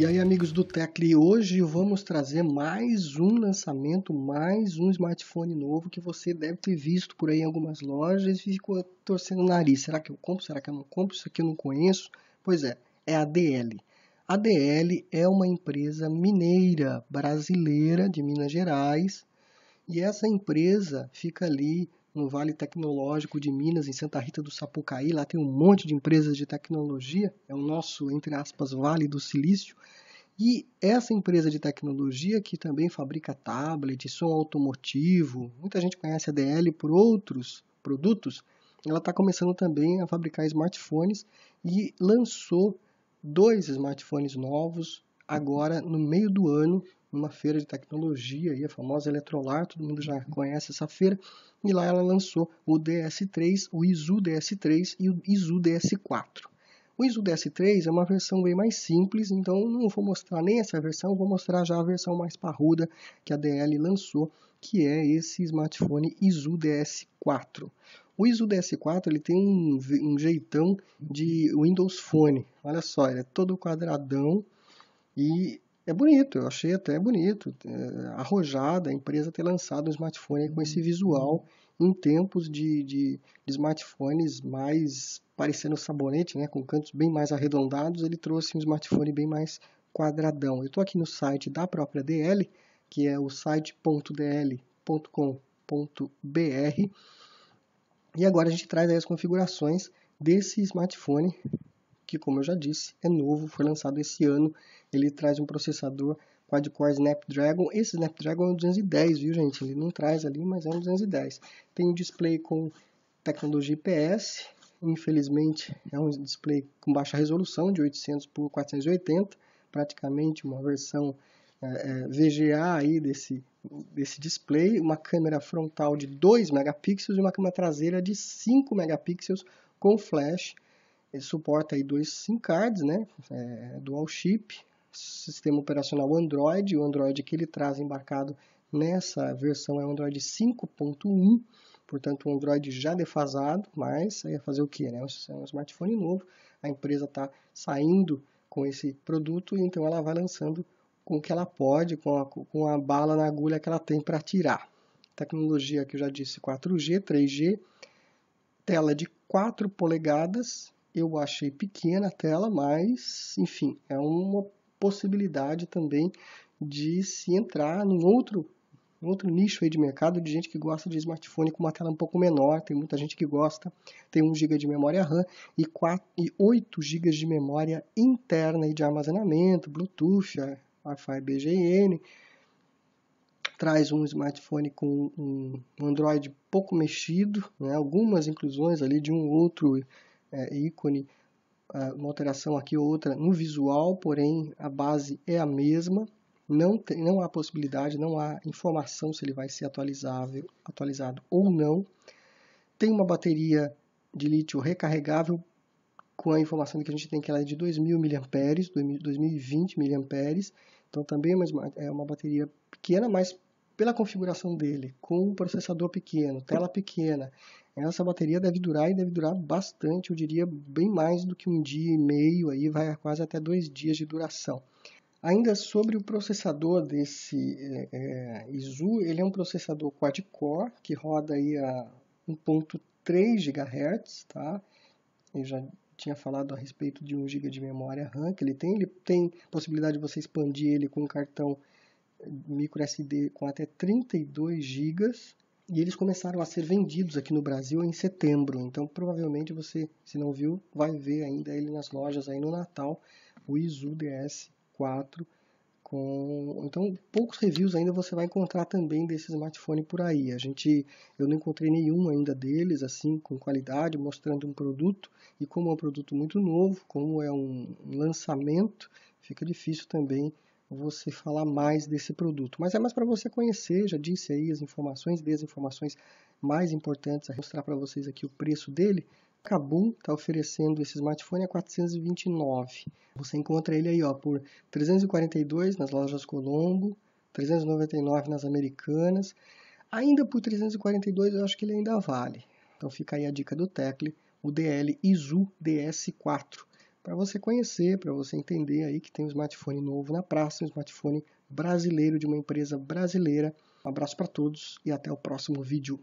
E aí, amigos do Tecli, hoje vamos trazer mais um lançamento, mais um smartphone novo que você deve ter visto por aí em algumas lojas e ficou torcendo o nariz. Será que eu compro? Será que eu não compro? Isso aqui eu não conheço? Pois é, é a DL. A DL é uma empresa mineira brasileira de Minas Gerais e essa empresa fica ali no Vale Tecnológico de Minas, em Santa Rita do Sapucaí. Lá tem um monte de empresas de tecnologia, é o nosso, entre aspas, Vale do Silício. E essa empresa de tecnologia, que também fabrica tablet, som automotivo, muita gente conhece a DL por outros produtos, ela está começando também a fabricar smartphones e lançou dois smartphones novos agora no meio do ano, numa feira de tecnologia, aí, a famosa Eletrolar, todo mundo já conhece essa feira, e lá ela lançou o DS3, o ISU DS3 e o ISU DS4. O ISU DS3 é uma versão bem mais simples, então não vou mostrar nem essa versão, vou mostrar já a versão mais parruda que a DL lançou, que é esse smartphone ISU DS4. O ISU DS4 ele tem um, um jeitão de Windows Phone, olha só, ele é todo quadradão, e é bonito, eu achei até bonito, é, arrojada a empresa ter lançado um smartphone com esse uhum. visual em tempos de, de, de, smartphones mais parecendo sabonete, né, com cantos bem mais arredondados, ele trouxe um smartphone bem mais quadradão. Eu estou aqui no site da própria DL, que é o site.dl.com.br, e agora a gente traz as configurações desse smartphone que, como eu já disse, é novo, foi lançado esse ano. Ele traz um processador quad-core Snapdragon. Esse Snapdragon é um 210, viu, gente? Ele não traz ali, mas é um 210. Tem um display com tecnologia IPS. Infelizmente, é um display com baixa resolução, de 800 por 480, praticamente uma versão é, é, VGA aí desse, desse display, uma câmera frontal de 2 megapixels e uma câmera traseira de 5 megapixels com flash. Ele suporta aí dois SIM cards, né? É, dual chip, sistema operacional Android. O Android que ele traz embarcado nessa versão é o Android 5.1, portanto o Android já defasado, mas aí ia é fazer o que? Né? É, é um smartphone novo, a empresa está saindo com esse produto, então ela vai lançando com o que ela pode, com a, com a bala na agulha que ela tem para tirar. Tecnologia que eu já disse 4G, 3G, tela de 4 polegadas, eu achei pequena a tela, mas enfim, é uma possibilidade também de se entrar num outro outro nicho aí de mercado de gente que gosta de smartphone com uma tela um pouco menor, tem muita gente que gosta, tem 1 GB de memória RAM e, 4, e 8 GB de memória interna e de armazenamento, Bluetooth, Wi-Fi BGN, traz um smartphone com um Android pouco mexido, né? algumas inclusões ali de um outro é, é, ícone, ah, uma alteração aqui ou outra no visual, porém a base é a mesma. Não, tem, não há possibilidade, não há informação se ele vai ser atualizável, atualizado ou não. Tem uma bateria de lítio recarregável com a informação que a gente tem que ela é de 2.000 mAh, 2020 mAh. Então também é uma, é uma bateria pequena, mas pela configuração dele, com um processador pequeno, tela pequena, essa bateria deve durar e deve durar bastante, eu diria bem mais do que um dia e meio, aí vai quase até dois dias de duração. Ainda sobre o processador desse é, eh, eh, ISU, ele é um processador quad-core que roda aí a 1.3 GHz, tá? Eu já tinha falado a respeito de 1 GB de memória RAM que ele tem. Ele tem possibilidade de você expandir ele com um cartão micro SD com até 32 GB e eles começaram a ser vendidos aqui no Brasil em setembro. Então, provavelmente você, se não viu, vai ver ainda ele nas lojas aí no Natal, o Izu DS4 com... então poucos reviews ainda você vai encontrar também desse smartphone por aí a gente eu não encontrei nenhum ainda deles assim com qualidade mostrando um produto e como é um produto muito novo como é um lançamento fica difícil também você falar mais desse produto. Mas é mais para você conhecer, já disse aí as informações, desinformações mais importantes, a mostrar para vocês aqui o preço dele. Cabo Kabum está oferecendo esse smartphone a 429. Você encontra ele aí ó, por 342 nas lojas Colombo, 399 nas Americanas. Ainda por 342 eu acho que ele ainda vale. Então fica aí a dica do Tecle, o DL Izu DS4 para você conhecer, para você entender aí que tem um smartphone novo na praça, um smartphone brasileiro de uma empresa brasileira. Um abraço para todos e até o próximo vídeo.